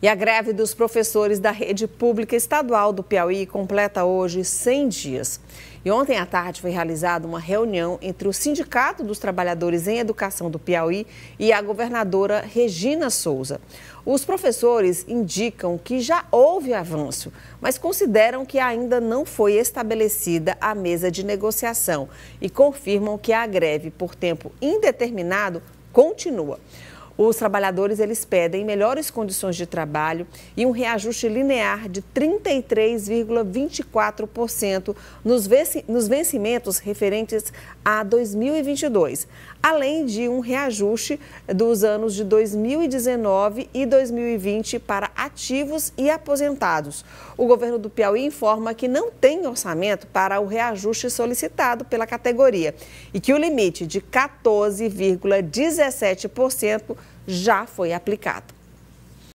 E a greve dos professores da rede pública estadual do Piauí completa hoje 100 dias. E ontem à tarde foi realizada uma reunião entre o Sindicato dos Trabalhadores em Educação do Piauí e a governadora Regina Souza. Os professores indicam que já houve avanço, mas consideram que ainda não foi estabelecida a mesa de negociação e confirmam que a greve por tempo indeterminado continua. Os trabalhadores eles pedem melhores condições de trabalho e um reajuste linear de 33,24% nos vencimentos referentes a 2022, além de um reajuste dos anos de 2019 e 2020 para ativos e aposentados. O governo do Piauí informa que não tem orçamento para o reajuste solicitado pela categoria e que o limite de 14,17% já foi aplicado.